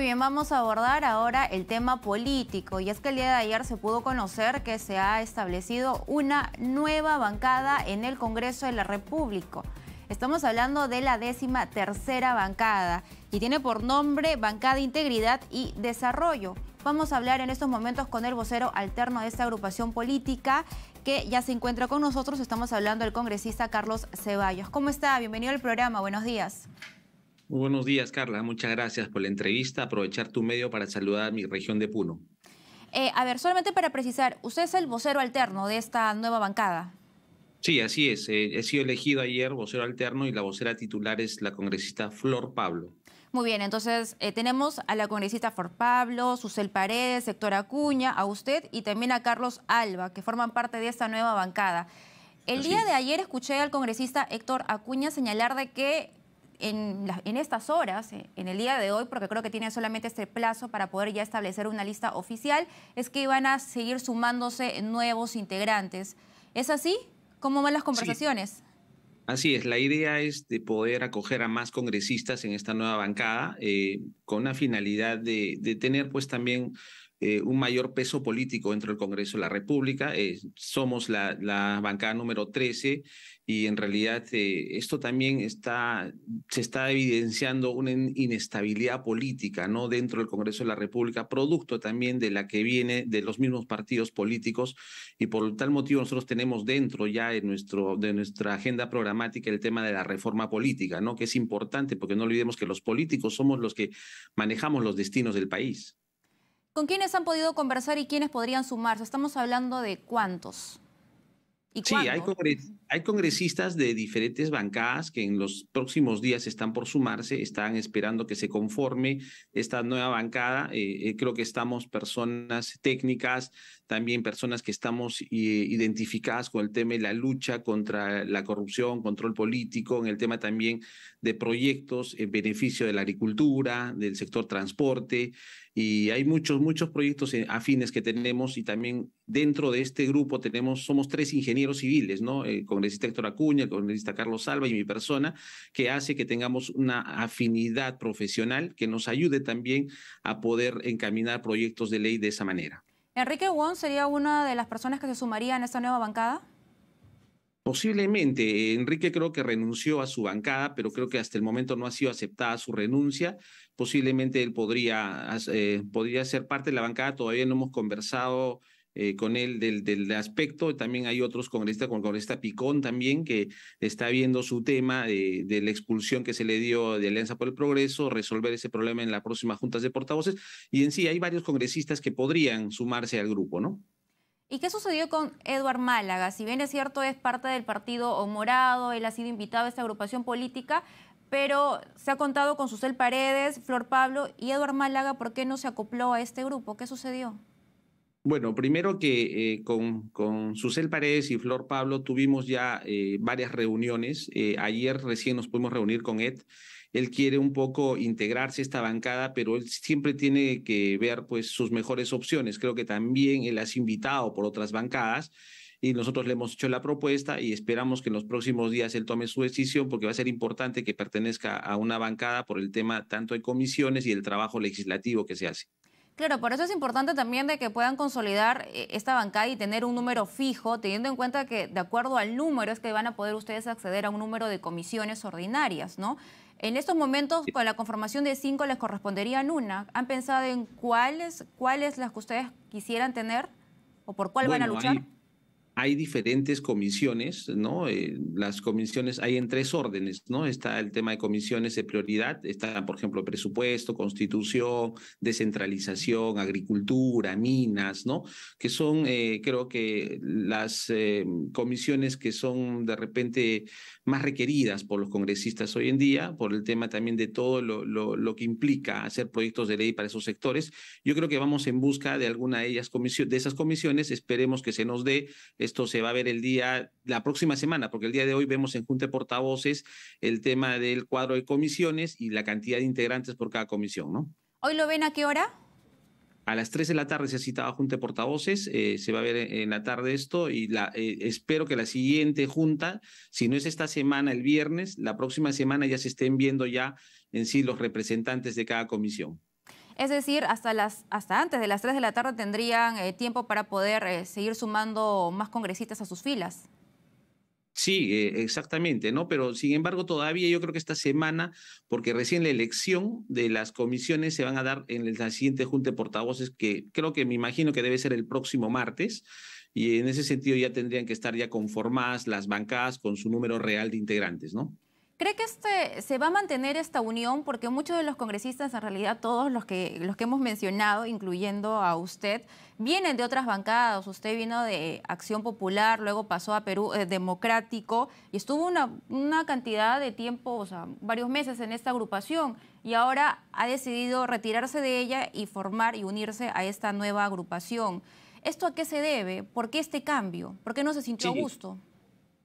Muy bien, vamos a abordar ahora el tema político. Y es que el día de ayer se pudo conocer que se ha establecido una nueva bancada en el Congreso de la República. Estamos hablando de la décima tercera bancada y tiene por nombre Bancada Integridad y Desarrollo. Vamos a hablar en estos momentos con el vocero alterno de esta agrupación política que ya se encuentra con nosotros. Estamos hablando del congresista Carlos Ceballos. ¿Cómo está? Bienvenido al programa. Buenos días buenos días, Carla. Muchas gracias por la entrevista. Aprovechar tu medio para saludar a mi región de Puno. Eh, a ver, solamente para precisar, usted es el vocero alterno de esta nueva bancada. Sí, así es. Eh, he sido elegido ayer vocero alterno y la vocera titular es la congresista Flor Pablo. Muy bien, entonces eh, tenemos a la congresista Flor Pablo, Susel Paredes, Héctor Acuña, a usted y también a Carlos Alba, que forman parte de esta nueva bancada. El día de ayer escuché al congresista Héctor Acuña señalar de que en, estas horas, eh, en el día de hoy, porque creo que tienen solamente este plazo para poder ya establecer una lista oficial, es que van a seguir sumándose nuevos integrantes. ¿Es así? ¿Cómo van las conversaciones? Así es, la idea es de poder acoger a más congresistas en esta nueva bancada eh, con la finalidad de, de, tener pues también eh, un mayor peso político dentro del Congreso de la República. Eh, somos la, bancada número 13 y en realidad eh, esto también está, se está evidenciando una inestabilidad política ¿no? dentro del Congreso de la República, producto también de la que viene de los mismos partidos políticos y por tal motivo nosotros tenemos dentro ya de, nuestro, de nuestra agenda programática el tema de la reforma política, ¿no? que es importante porque no olvidemos que los políticos somos los que manejamos los destinos del país. ¿Con quiénes han podido conversar y quiénes podrían sumarse? Estamos hablando de cuántos sí, hay, congresistas de diferentes bancadas que en los próximos días están por sumarse, están esperando que se conforme esta nueva bancada. Eh, eh, creo que estamos personas técnicas, también personas que estamos eh, identificadas con el tema de la lucha contra la corrupción, control político, en el tema también de proyectos en beneficio de la agricultura, del sector transporte. Y hay muchos, muchos proyectos afines que tenemos y también dentro de este grupo tenemos, somos tres ingenieros civiles, ¿no? El congresista Héctor Acuña, el congresista Carlos Salva y mi persona, que hace que tengamos una afinidad profesional que nos ayude también a poder encaminar proyectos de ley de esa manera. ¿Enrique Wong sería una de las personas que se sumaría en esta nueva bancada? Posiblemente, Enrique creo que renunció a su bancada, pero creo que hasta el momento no ha sido aceptada su renuncia. Posiblemente él podría, eh, podría ser parte de la bancada, todavía no hemos conversado eh, con él del, del, aspecto. También hay otros congresistas, como el congresista Picón también, que está viendo su tema de, la expulsión que se le dio de Alianza por el Progreso, resolver ese problema en las próximas juntas de portavoces. Y en sí, hay varios congresistas que podrían sumarse al grupo, ¿no? ¿Y qué sucedió con Eduard Málaga? Si bien es cierto, es parte del partido morado, él ha sido invitado a esta agrupación política, pero se ha contado con Susel Paredes, Flor Pablo y Eduard Málaga, ¿por qué no se acopló a este grupo? ¿Qué sucedió? Bueno, primero que eh, con, con Susel Paredes y Flor Pablo tuvimos ya eh, varias reuniones. Eh, ayer recién nos pudimos reunir con Ed. Él quiere un poco integrarse a esta bancada, pero él siempre tiene que ver pues, sus mejores opciones. Creo que también él sido invitado por otras bancadas y nosotros le hemos hecho la propuesta y esperamos que en los próximos días él tome su decisión porque va a ser importante que pertenezca a una bancada por el tema tanto de comisiones y el trabajo legislativo que se hace. Claro, por eso es importante también de que puedan consolidar eh, esta bancada y tener un número fijo, teniendo en cuenta que de acuerdo al número es que van a poder ustedes acceder a un número de comisiones ordinarias, ¿no? En estos momentos, con la conformación de cinco, les corresponderían una. ¿Han pensado en cuáles, cuáles las que ustedes quisieran tener o por cuál van a luchar? hay diferentes comisiones, ¿no? Eh, las comisiones hay en tres órdenes, ¿no? Está el tema de comisiones de prioridad, está, por ejemplo, presupuesto, constitución, descentralización, agricultura, minas, ¿no? Que son, eh, creo que las eh, comisiones que son de repente más requeridas por los congresistas hoy en día, por el tema también de todo lo, lo, que implica hacer proyectos de ley para esos sectores. Yo creo que vamos en busca de alguna de ellas, de esas comisiones, esperemos que se nos dé esto se va a ver el día, la próxima semana, porque el día de hoy vemos en Junta de Portavoces el tema del cuadro de comisiones y la cantidad de integrantes por cada comisión, ¿no? ¿Hoy lo ven a qué hora? A las 3 de la tarde se citaba Junta de Portavoces, eh, se va a ver en la tarde esto y eh, espero que la siguiente junta, si no es esta semana, el viernes, la próxima semana ya se estén viendo ya en sí los representantes de cada comisión. Es decir, hasta, antes de las 3 de la tarde tendrían eh, tiempo para poder eh, seguir sumando más congresistas a sus filas. Sí, eh, exactamente, ¿no? Pero sin embargo, todavía yo creo que esta semana, porque recién la elección de las comisiones se van a dar en la siguiente junta de portavoces, que creo que me imagino que debe ser el próximo martes, y en ese sentido ya tendrían que estar ya conformadas las bancadas con su número real de integrantes, ¿no? ¿Cree que este, se va a mantener esta unión? Porque muchos de los congresistas, en realidad todos los que, los que hemos mencionado, incluyendo a usted, vienen de otras bancadas. Usted vino de Acción Popular, luego pasó a Perú eh, Democrático y estuvo una, cantidad de tiempo, o sea, varios meses en esta agrupación y ahora ha decidido retirarse de ella y formar y unirse a esta nueva agrupación. ¿Esto a qué se debe? ¿Por qué este cambio? ¿Por qué no se sintió a gusto?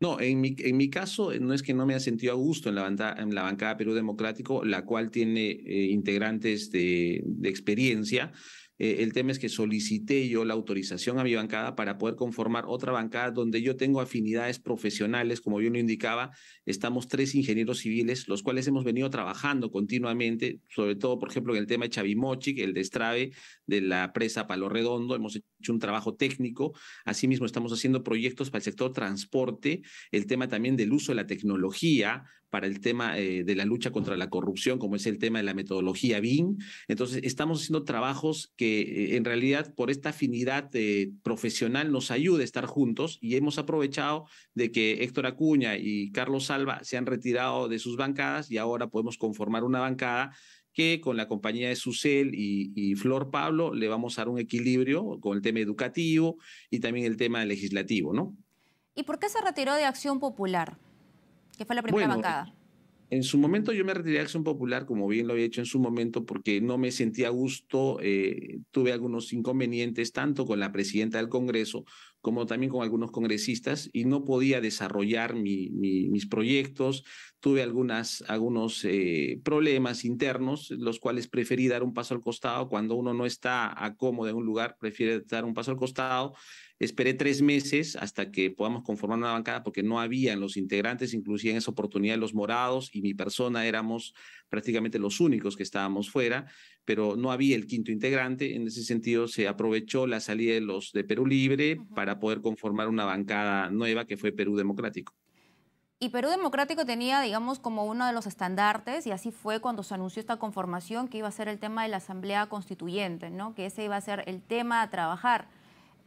No, en mi, en mi caso eh, no es que no me haya sentido a gusto en la, en la bancada Perú Democrático, la cual tiene eh, integrantes de, de experiencia, eh, el tema es que solicité yo la autorización a mi bancada para poder conformar otra bancada donde yo tengo afinidades profesionales, como yo lo indicaba, estamos tres ingenieros civiles, los cuales hemos venido trabajando continuamente, sobre todo, por ejemplo, en el tema de Chavimochik, el destrabe de la presa Palo Redondo, hemos hecho un trabajo técnico, asimismo estamos haciendo proyectos para el sector transporte, el tema también del uso de la tecnología para el tema eh, de la lucha contra la corrupción, como es el tema de la metodología BIM. Entonces, estamos haciendo trabajos que eh, en realidad por esta afinidad eh, profesional nos ayuda a estar juntos y hemos aprovechado de que Héctor Acuña y Carlos Salva se han retirado de sus bancadas y ahora podemos conformar una bancada que con la compañía de Susel y, y, Flor Pablo le vamos a dar un equilibrio con el tema educativo y también el tema legislativo, ¿no? ¿Y por qué se retiró de Acción Popular? ¿Qué fue la primera bancada. En su momento yo me retiré de Acción Popular, como bien lo había hecho en su momento, porque no me sentía a gusto, eh, tuve algunos inconvenientes tanto con la presidenta del Congreso como también con algunos congresistas, y no podía desarrollar mis proyectos. Tuve algunas, algunos eh, problemas internos, los cuales preferí dar un paso al costado. Cuando uno no está a cómodo en un lugar, prefiere dar un paso al costado. Esperé tres meses hasta que podamos conformar una bancada porque no habían los integrantes, inclusive en esa oportunidad los morados y mi persona éramos prácticamente los únicos que estábamos fuera pero no había el quinto integrante. En ese sentido, se aprovechó la salida de los de Perú Libre para poder conformar una bancada nueva que fue Perú Democrático. Y Perú Democrático tenía, digamos, como uno de los estandartes, y así fue cuando se anunció esta conformación, que iba a ser el tema de la Asamblea Constituyente, ¿no? Que ese iba a ser el tema a trabajar.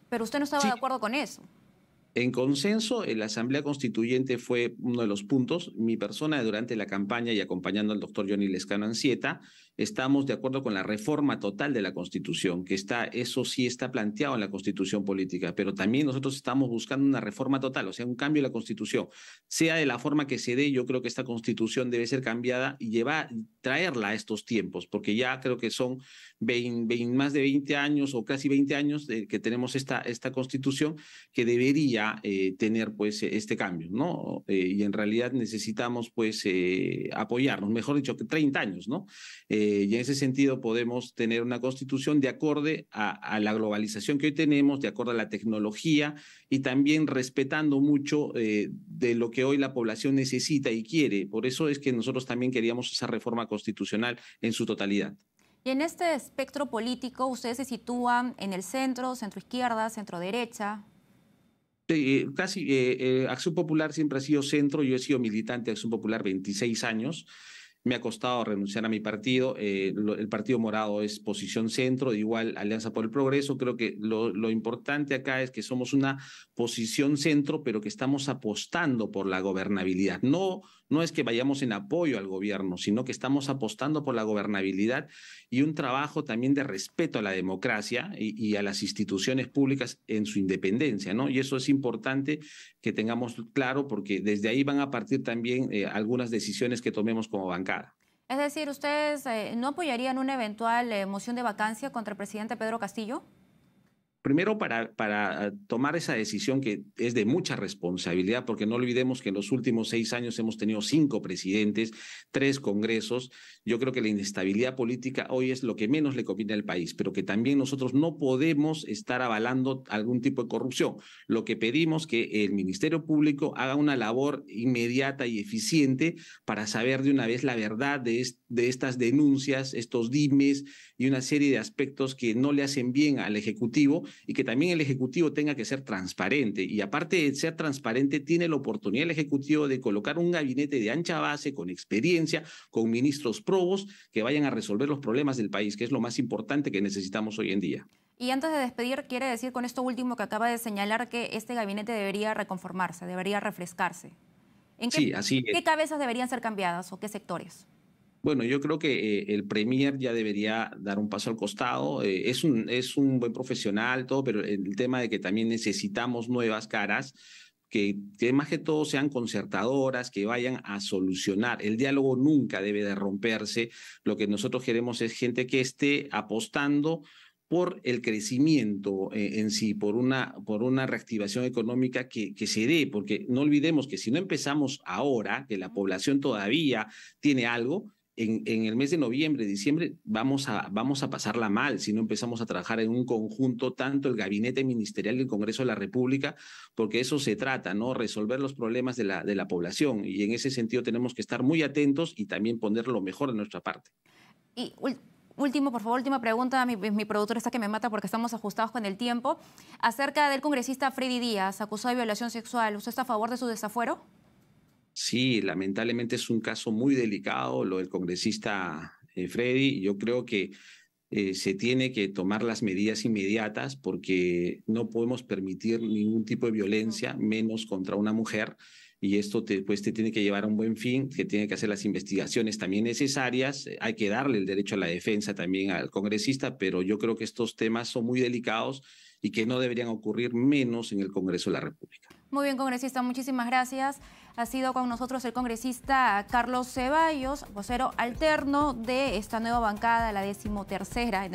Pero usted no estaba de acuerdo con eso. En consenso, en la Asamblea Constituyente fue uno de los puntos. Mi persona durante la campaña y acompañando al doctor Johnny Lescano Ancieta, estamos de acuerdo con la reforma total de la Constitución, que está, eso sí está planteado en la Constitución política, pero también nosotros estamos buscando una reforma total, o sea, un cambio de la Constitución. Sea de la forma que se dé, yo creo que esta Constitución debe ser cambiada y llevar, traerla a estos tiempos, porque ya creo que son más de 20 años o casi 20 años de, que tenemos esta, esta Constitución que debería eh, tener pues e, este cambio, ¿no? Eh, y en realidad necesitamos pues eh, apoyarnos, mejor dicho, que 30 años, ¿no? y en ese sentido podemos tener una constitución de acorde a, la globalización que hoy tenemos, de acorde a la tecnología y también respetando mucho de lo que hoy la población necesita y quiere. Por eso es que nosotros también queríamos esa reforma constitucional en su totalidad. Y en este espectro político, ustedes se sitúan en el centro, centro izquierda, centro derecha, eh, casi eh, eh, Acción Popular siempre ha sido centro, yo he sido militante de Acción Popular 26 años me ha costado renunciar a mi partido. Eh, el Partido Morado es posición centro, igual Alianza por el Progreso. Creo que lo, importante acá es que somos una posición centro, pero que estamos apostando por la gobernabilidad. No, no es que vayamos en apoyo al gobierno, sino que estamos apostando por la gobernabilidad y un trabajo también de respeto a la democracia y, a las instituciones públicas en su independencia, ¿no? Y eso es importante que tengamos claro porque desde ahí van a partir también eh, algunas decisiones que tomemos como banca es decir, ¿ustedes eh, no apoyarían una eventual eh, moción de vacancia contra el presidente Pedro Castillo? Primero, para, para eh, tomar esa decisión que es de mucha responsabilidad, porque no olvidemos que en los últimos seis años hemos tenido cinco presidentes, tres congresos. Yo creo que la inestabilidad política hoy es lo que menos le conviene al país, pero que también nosotros no podemos estar avalando algún tipo de corrupción. Lo que pedimos que el Ministerio Público haga una labor inmediata y eficiente para saber de una vez la verdad de, de estas denuncias, estos dimes y una serie de aspectos que no le hacen bien al Ejecutivo y que también el Ejecutivo tenga que ser transparente. Y aparte de ser transparente, tiene la oportunidad el Ejecutivo de colocar un gabinete de ancha base, con experiencia, con ministros probos, que vayan a resolver los problemas del país, que es lo más importante que necesitamos hoy en día. Y antes de despedir, quiere decir con esto último que acaba de señalar que este gabinete debería reconformarse, debería refrescarse. ¿En ¿qué cabezas deberían ser cambiadas o qué sectores? Bueno, yo creo que eh, el Premier ya debería dar un paso al costado. Eh, es, un, es un buen profesional, todo, pero el tema de que también necesitamos nuevas caras. Que, que, más que todo sean concertadoras, que vayan a solucionar. El diálogo nunca debe de romperse. Lo que nosotros queremos es gente que esté apostando por el crecimiento eh, en sí, por una, por una reactivación económica que, que se dé, porque no olvidemos que si no empezamos ahora, que la población todavía tiene algo, en, el mes de noviembre, diciembre, vamos a, vamos a pasarla mal si no empezamos a trabajar en un conjunto, tanto el gabinete ministerial y el Congreso de la República, porque eso se trata, ¿no? Resolver los problemas de la, de la población. Y en ese sentido tenemos que estar muy atentos y también poner lo mejor de nuestra parte. Y último, por favor, última pregunta, mi, mi productor está que me mata porque estamos ajustados con el tiempo, acerca del congresista Freddy Díaz, acusado de violación sexual. ¿Usted está a favor de su desafuero? Sí, lamentablemente es un caso muy delicado lo del congresista eh, Freddy. Yo creo que eh, se tiene que tomar las medidas inmediatas porque no podemos permitir ningún tipo de violencia, menos contra una mujer. Y esto pues, te tiene que llevar a un buen fin, que tiene que hacer las investigaciones también necesarias. Eh, hay que darle el derecho a la defensa también al congresista, pero yo creo que estos temas son muy delicados y que no deberían ocurrir menos en el Congreso de la República. Muy bien, congresista, muchísimas gracias. Ha sido con nosotros el congresista Carlos Ceballos, vocero alterno de esta nueva bancada, la decimotercera.